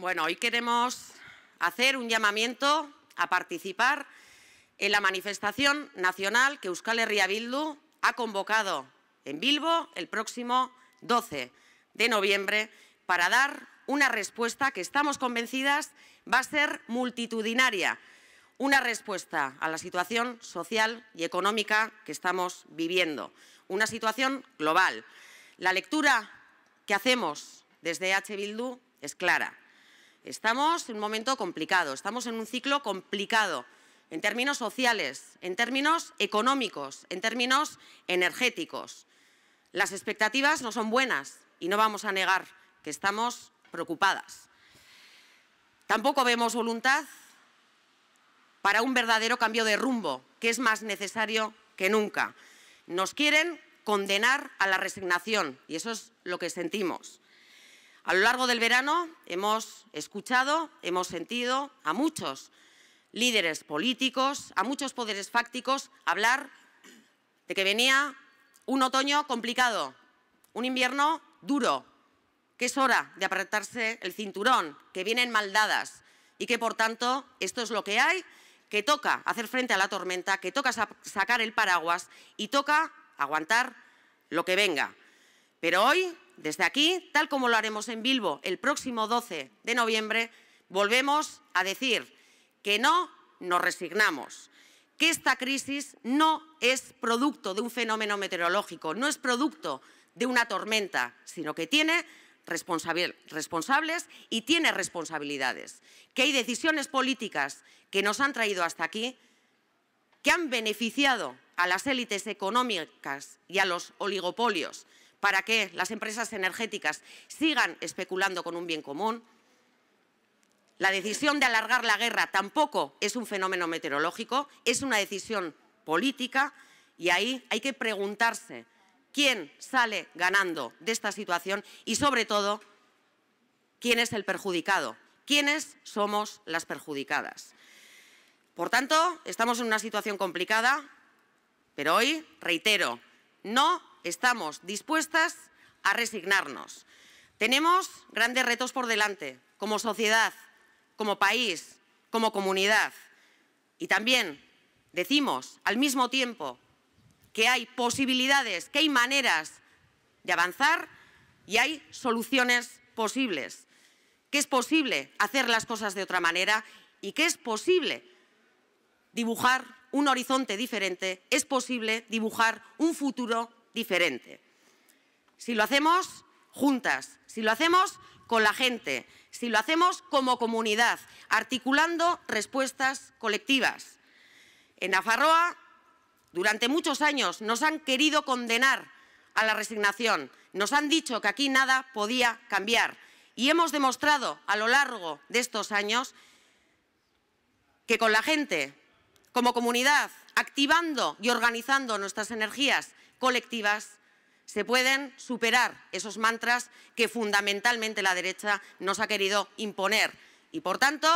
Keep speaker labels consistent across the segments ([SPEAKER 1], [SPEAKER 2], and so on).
[SPEAKER 1] Bueno, hoy queremos hacer un llamamiento a participar en la manifestación nacional que Euskal Herria Bildu ha convocado en Bilbo el próximo 12 de noviembre para dar una respuesta que estamos convencidas va a ser multitudinaria, una respuesta a la situación social y económica que estamos viviendo, una situación global. La lectura que hacemos desde H. Bildu es clara. Estamos en un momento complicado, estamos en un ciclo complicado en términos sociales, en términos económicos, en términos energéticos. Las expectativas no son buenas y no vamos a negar que estamos preocupadas. Tampoco vemos voluntad para un verdadero cambio de rumbo, que es más necesario que nunca. Nos quieren condenar a la resignación y eso es lo que sentimos. A lo largo del verano hemos escuchado, hemos sentido a muchos líderes políticos, a muchos poderes fácticos hablar de que venía un otoño complicado, un invierno duro, que es hora de apretarse el cinturón, que vienen maldadas y que por tanto esto es lo que hay, que toca hacer frente a la tormenta, que toca sacar el paraguas y toca aguantar lo que venga. Pero hoy desde aquí, tal como lo haremos en Bilbo el próximo 12 de noviembre, volvemos a decir que no nos resignamos, que esta crisis no es producto de un fenómeno meteorológico, no es producto de una tormenta, sino que tiene responsables y tiene responsabilidades, que hay decisiones políticas que nos han traído hasta aquí, que han beneficiado a las élites económicas y a los oligopolios, para que las empresas energéticas sigan especulando con un bien común. La decisión de alargar la guerra tampoco es un fenómeno meteorológico, es una decisión política y ahí hay que preguntarse quién sale ganando de esta situación y, sobre todo, quién es el perjudicado, quiénes somos las perjudicadas. Por tanto, estamos en una situación complicada, pero hoy reitero, no estamos dispuestas a resignarnos. Tenemos grandes retos por delante, como sociedad, como país, como comunidad. Y también decimos al mismo tiempo que hay posibilidades, que hay maneras de avanzar y hay soluciones posibles, que es posible hacer las cosas de otra manera y que es posible dibujar un horizonte diferente, es posible dibujar un futuro diferente. Si lo hacemos juntas, si lo hacemos con la gente, si lo hacemos como comunidad, articulando respuestas colectivas. En Nafarroa, durante muchos años, nos han querido condenar a la resignación, nos han dicho que aquí nada podía cambiar y hemos demostrado a lo largo de estos años que con la gente, como comunidad, activando y organizando nuestras energías, colectivas, se pueden superar esos mantras que fundamentalmente la derecha nos ha querido imponer. Y por tanto,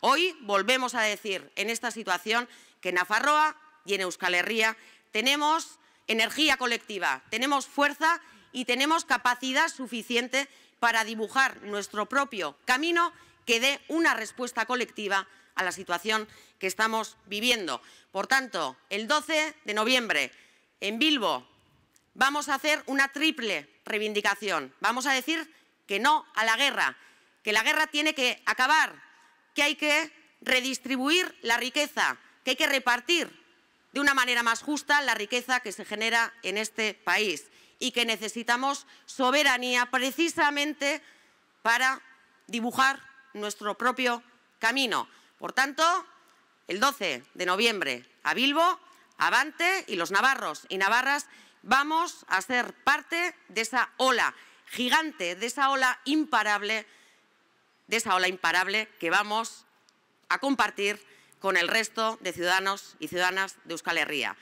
[SPEAKER 1] hoy volvemos a decir en esta situación que en Afarroa y en Euskal Herria tenemos energía colectiva, tenemos fuerza y tenemos capacidad suficiente para dibujar nuestro propio camino que dé una respuesta colectiva a la situación que estamos viviendo. Por tanto, el 12 de noviembre en Bilbo vamos a hacer una triple reivindicación. Vamos a decir que no a la guerra, que la guerra tiene que acabar, que hay que redistribuir la riqueza, que hay que repartir de una manera más justa la riqueza que se genera en este país y que necesitamos soberanía precisamente para dibujar nuestro propio camino. Por tanto, el 12 de noviembre a Bilbo, Avante y los navarros y navarras Vamos a ser parte de esa ola gigante, de esa ola imparable, de esa ola imparable que vamos a compartir con el resto de ciudadanos y ciudadanas de Euskal Herria.